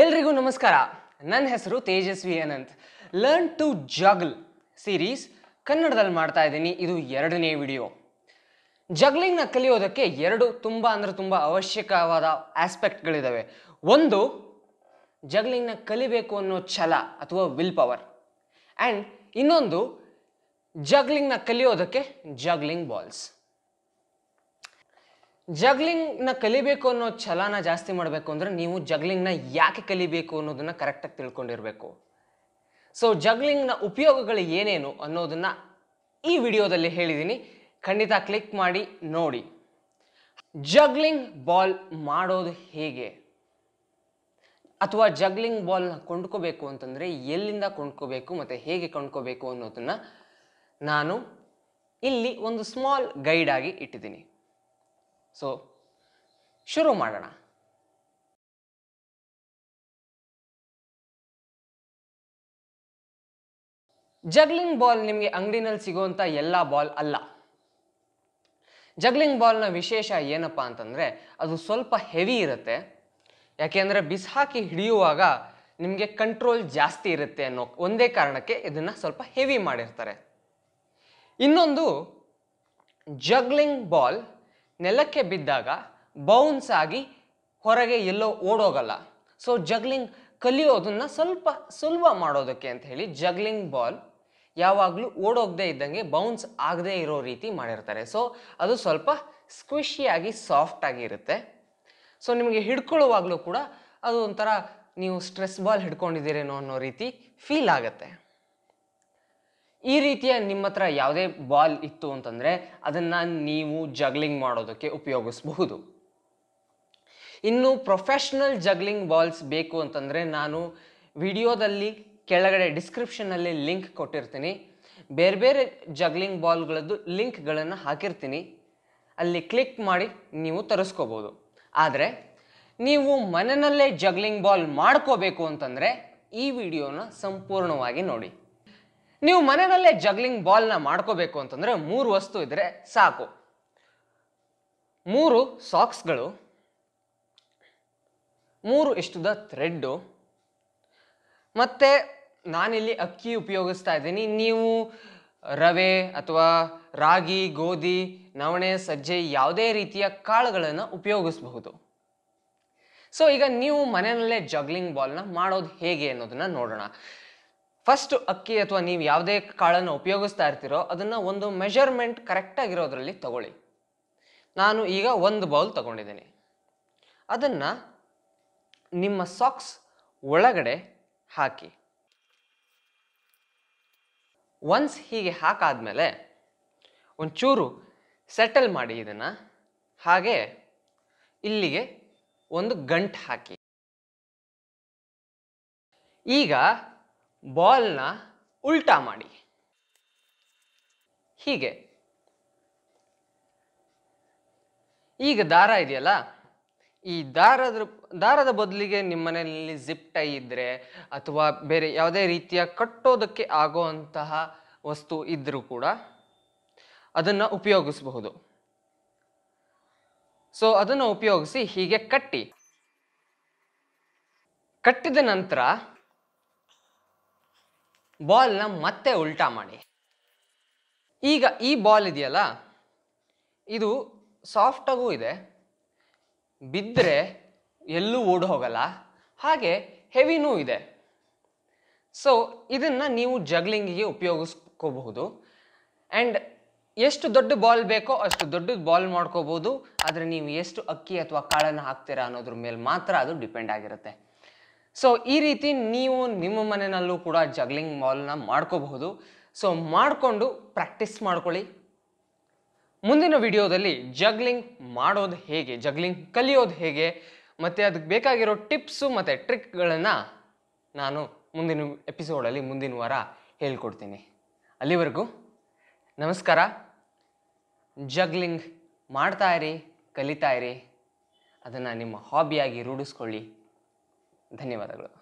ಎಲ್ರಿಗೂ ನಮಸ್ಕಾರ ನನ್ನ ಹೆಸರು Tejaswi Anant learn to juggle series ಕನ್ನಡದಲ್ಲಿ ಮಾಡ್ತಾ ಇದ್ದೀನಿ ಇದು ಎರಡನೇ ವಿಡಿಯೋ ಜಗ್ಲಿಂಗ್ನ ಕಲಿಯೋದಕ್ಕೆ ಎರಡು ತುಂಬ ಅಂದರೆ ತುಂಬ ಅವಶ್ಯಕವಾದ ಆಸ್ಪೆಕ್ಟ್ಗಳಿದ್ದಾವೆ ಒಂದು ಜಗ್ಲಿಂಗ್ನ ಕಲಿಬೇಕು ಅನ್ನೋ ಛಲ ಅಥವಾ ವಿಲ್ ಪವರ್ ಆ್ಯಂಡ್ ಇನ್ನೊಂದು ಜಗ್ಲಿಂಗ್ನ ಕಲಿಯೋದಕ್ಕೆ ಜಗ್ಲಿಂಗ್ ಬಾಲ್ಸ್ ಜಗ್ಲಿಂಗ್ನ ಕಲಿಬೇಕು ಅನ್ನೋ ಛಲನ ಜಾಸ್ತಿ ಮಾಡಬೇಕು ಅಂದರೆ ನೀವು ಜಗ್ಲಿಂಗ್ನ ಯಾಕೆ ಕಲಿಬೇಕು ಅನ್ನೋದನ್ನು ಕರೆಕ್ಟಾಗಿ ತಿಳ್ಕೊಂಡಿರಬೇಕು ಸೊ ಜಗ್ಲಿಂಗ್ನ ಉಪಯೋಗಗಳು ಏನೇನು ಅನ್ನೋದನ್ನು ಈ ವಿಡಿಯೋದಲ್ಲಿ ಹೇಳಿದ್ದೀನಿ ಖಂಡಿತ ಕ್ಲಿಕ್ ಮಾಡಿ ನೋಡಿ ಜಗ್ಲಿಂಗ್ ಬಾಲ್ ಮಾಡೋದು ಹೇಗೆ ಅಥವಾ ಜಗ್ಲಿಂಗ್ ಬಾಲ್ನ ಕೊಂಡ್ಕೋಬೇಕು ಅಂತಂದರೆ ಎಲ್ಲಿಂದ ಕೊಂಡ್ಕೋಬೇಕು ಮತ್ತು ಹೇಗೆ ಕೊಂಡ್ಕೋಬೇಕು ಅನ್ನೋದನ್ನು ನಾನು ಇಲ್ಲಿ ಒಂದು ಸ್ಮಾಲ್ ಗೈಡಾಗಿ ಇಟ್ಟಿದ್ದೀನಿ ಸೊ ಶುರು ಮಾಡೋಣ ಜಗ್ಲಿಂಗ್ ಬಾಲ್ ನಿಮಗೆ ಅಂಗಡಿನಲ್ಲಿ ಸಿಗುವಂಥ ಎಲ್ಲ ಬಾಲ್ ಅಲ್ಲ ಜಗ್ಲಿಂಗ್ ಬಾಲ್ನ ವಿಶೇಷ ಏನಪ್ಪ ಅಂತಂದರೆ ಅದು ಸ್ವಲ್ಪ ಹೆವಿ ಇರುತ್ತೆ ಯಾಕೆಂದರೆ ಬಿಸಾಕಿ ಹಿಡಿಯುವಾಗ ನಿಮಗೆ ಕಂಟ್ರೋಲ್ ಜಾಸ್ತಿ ಇರುತ್ತೆ ಅನ್ನೋ ಒಂದೇ ಕಾರಣಕ್ಕೆ ಇದನ್ನು ಸ್ವಲ್ಪ ಹೆವಿ ಮಾಡಿರ್ತಾರೆ ಇನ್ನೊಂದು ಜಗ್ಲಿಂಗ್ ಬಾಲ್ ನೆಲಕ್ಕೆ ಬಿದ್ದಾಗ ಬೌನ್ಸ್ ಆಗಿ ಹೊರಗೆ ಎಲ್ಲೋ ಓಡೋಗಲ್ಲ ಸೊ ಜಗ್ಲಿಂಗ್ ಕಲಿಯೋದನ್ನು ಸ್ವಲ್ಪ ಸುಲಭ ಮಾಡೋದಕ್ಕೆ ಅಂತ ಹೇಳಿ ಜಗ್ಲಿಂಗ್ ಬಾಲ್ ಯಾವಾಗಲೂ ಓಡೋಗದೆ ಇದ್ದಂಗೆ ಬೌನ್ಸ್ ಆಗದೇ ಇರೋ ರೀತಿ ಮಾಡಿರ್ತಾರೆ ಸೊ ಅದು ಸ್ವಲ್ಪ ಸ್ಕ್ವಿಶಿಯಾಗಿ ಸಾಫ್ಟ್ ಆಗಿರುತ್ತೆ ಸೊ ನಿಮಗೆ ಹಿಡ್ಕೊಳ್ಳುವಾಗಲೂ ಕೂಡ ಅದು ಒಂಥರ ನೀವು ಸ್ಟ್ರೆಸ್ ಬಾಲ್ ಹಿಡ್ಕೊಂಡಿದ್ದೀರೇನೋ ಅನ್ನೋ ರೀತಿ ಫೀಲ್ ಆಗುತ್ತೆ ಈ ರೀತಿಯ ನಿಮ್ಮ ಹತ್ರ ಯಾವುದೇ ಬಾಲ್ ಇತ್ತು ಅಂತಂದರೆ ಅದನ್ನು ನೀವು ಜಗ್ಲಿಂಗ್ ಮಾಡೋದಕ್ಕೆ ಉಪಯೋಗಿಸಬಹುದು ಇನ್ನು ಪ್ರೊಫೆಷ್ನಲ್ ಜಗ್ಲಿಂಗ್ ಬಾಲ್ಸ್ ಬೇಕು ಅಂತಂದರೆ ನಾನು ವಿಡಿಯೋದಲ್ಲಿ ಕೆಳಗಡೆ ಡಿಸ್ಕ್ರಿಪ್ಷನಲ್ಲಿ ಲಿಂಕ್ ಕೊಟ್ಟಿರ್ತೀನಿ ಬೇರೆ ಬೇರೆ ಜಗ್ಲಿಂಗ್ ಬಾಲ್ಗಳದ್ದು ಲಿಂಕ್ಗಳನ್ನು ಹಾಕಿರ್ತೀನಿ ಅಲ್ಲಿ ಕ್ಲಿಕ್ ಮಾಡಿ ನೀವು ತರಿಸ್ಕೋಬೋದು ಆದರೆ ನೀವು ಮನೆಯಲ್ಲೇ ಜಗ್ಲಿಂಗ್ ಬಾಲ್ ಮಾಡ್ಕೋಬೇಕು ಅಂತಂದರೆ ಈ ವಿಡಿಯೋನ ಸಂಪೂರ್ಣವಾಗಿ ನೋಡಿ ನೀವು ಮನೆಯಲ್ಲೇ ಜಗ್ಲಿಂಗ್ ಬಾಲ್ನ ಮಾಡ್ಕೋಬೇಕು ಅಂತಂದರೆ ಮೂರು ವಸ್ತು ಇದ್ದರೆ ಸಾಕು ಮೂರು ಸಾಕ್ಸ್ಗಳು ಮೂರು ಇಷ್ಟುದ ಥ್ರೆಡ್ಡು ಮತ್ತು ನಾನಿಲ್ಲಿ ಅಕ್ಕಿ ಉಪಯೋಗಿಸ್ತಾ ಇದ್ದೀನಿ ನೀವು ರವೆ ಅಥವಾ ರಾಗಿ ಗೋಧಿ ನವಣೆ ಸಜ್ಜೆ ಯಾವುದೇ ರೀತಿಯ ಕಾಳುಗಳನ್ನು ಉಪಯೋಗಿಸಬಹುದು ಸೊ ಈಗ ನೀವು ಮನೆಯಲ್ಲೇ ಜಗ್ಲಿಂಗ್ ಬಾಲ್ನ ಮಾಡೋದು ಹೇಗೆ ಅನ್ನೋದನ್ನ ನೋಡೋಣ ಫಸ್ಟ್ ಅಕ್ಕಿ ಅಥವಾ ನೀವು ಯಾವುದೇ ಕಾಳನ್ನು ಉಪಯೋಗಿಸ್ತಾ ಇರ್ತೀರೋ ಅದನ್ನು ಒಂದು ಮೆಷರ್ಮೆಂಟ್ ಕರೆಕ್ಟಾಗಿರೋದ್ರಲ್ಲಿ ತಗೊಳ್ಳಿ ನಾನು ಈಗ ಒಂದು ಬೌಲ್ ತಗೊಂಡಿದ್ದೀನಿ ಅದನ್ನು ನಿಮ್ಮ ಸಾಕ್ಸ್ ಒಳಗಡೆ ಹಾಕಿ ಒನ್ಸ್ ಹೀಗೆ ಹಾಕಾದಮೇಲೆ ಒಂಚೂರು ಸೆಟಲ್ ಮಾಡಿ ಇದನ್ನು ಹಾಗೆ ಇಲ್ಲಿಗೆ ಒಂದು ಗಂಟು ಹಾಕಿ ಈಗ ಬಾಲ್ನ ಉಲ್ಟಾ ಮಾಡಿ ಹೀಗೆ ಈಗ ದಾರ ಇದೆಯಲ್ಲ ಈ ದಾರದ ದಾರದ ಬದಲಿಗೆ ನಿಮ್ಮ ಮನೆಯಲ್ಲಿ ಜಿಪ್ ಟೈ ಇದ್ದರೆ ಅಥವಾ ಬೇರೆ ಯಾವುದೇ ರೀತಿಯ ಕಟ್ಟೋದಕ್ಕೆ ಆಗೋ ವಸ್ತು ಇದ್ದರೂ ಕೂಡ ಅದನ್ನು ಉಪಯೋಗಿಸಬಹುದು ಸೊ ಅದನ್ನು ಉಪಯೋಗಿಸಿ ಹೀಗೆ ಕಟ್ಟಿ ಕಟ್ಟಿದ ನಂತರ ಬಾಲ್ನ ಮತ್ತೆ ಉಲ್ಟಾ ಮಾಡಿ ಈಗ ಈ ಬಾಲ್ ಇದೆಯಲ್ಲ ಇದು ಸಾಫ್ಟಾಗೂ ಇದೆ ಬಿದ್ದರೆ ಎಲ್ಲೂ ಓಡ್ ಹೋಗಲ್ಲ ಹಾಗೆ ಹೆವಿನೂ ಇದೆ ಸೊ ಇದನ್ನು ನೀವು ಜಗ್ಲಿಂಗಿಗೆ ಉಪಯೋಗಿಸ್ಕೋಬಹುದು ಆ್ಯಂಡ್ ಎಷ್ಟು ದೊಡ್ಡ ಬಾಲ್ ಬೇಕೋ ಅಷ್ಟು ದೊಡ್ಡ ಬಾಲ್ ಮಾಡ್ಕೋಬೋದು ಆದರೆ ನೀವು ಎಷ್ಟು ಅಕ್ಕಿ ಅಥವಾ ಕಾಳನ್ನು ಹಾಕ್ತೀರಾ ಅನ್ನೋದ್ರ ಮೇಲೆ ಮಾತ್ರ ಅದು ಡಿಪೆಂಡ್ ಆಗಿರುತ್ತೆ ಸೊ ಈ ರೀತಿ ನೀವು ನಿಮ್ಮ ಮನೆಯಲ್ಲೂ ಕೂಡ ಜಗ್ಲಿಂಗ್ ಮಾಲ್ನ ಮಾಡ್ಕೋಬಹುದು ಸೊ ಮಾಡಿಕೊಂಡು ಪ್ರಾಕ್ಟೀಸ್ ಮಾಡ್ಕೊಳ್ಳಿ ಮುಂದಿನ ವಿಡಿಯೋದಲ್ಲಿ ಜಗ್ಲಿಂಗ್ ಮಾಡೋದು ಹೇಗೆ ಜಗ್ಲಿಂಗ್ ಕಲಿಯೋದು ಹೇಗೆ ಮತ್ತು ಅದಕ್ಕೆ ಬೇಕಾಗಿರೋ ಟಿಪ್ಸು ಮತ್ತು ಟ್ರಿಕ್ಗಳನ್ನು ನಾನು ಮುಂದಿನ ಎಪಿಸೋಡಲ್ಲಿ ಮುಂದಿನ ವಾರ ಹೇಳ್ಕೊಡ್ತೀನಿ ಅಲ್ಲಿವರೆಗೂ ನಮಸ್ಕಾರ ಜಗ್ಲಿಂಗ್ ಮಾಡ್ತಾ ಇರಿ ಕಲಿತಾ ಇರಿ ಅದನ್ನು ನಿಮ್ಮ ಹಾಬಿಯಾಗಿ ರೂಢಿಸ್ಕೊಳ್ಳಿ ಧನ್ಯವಾದಗಳು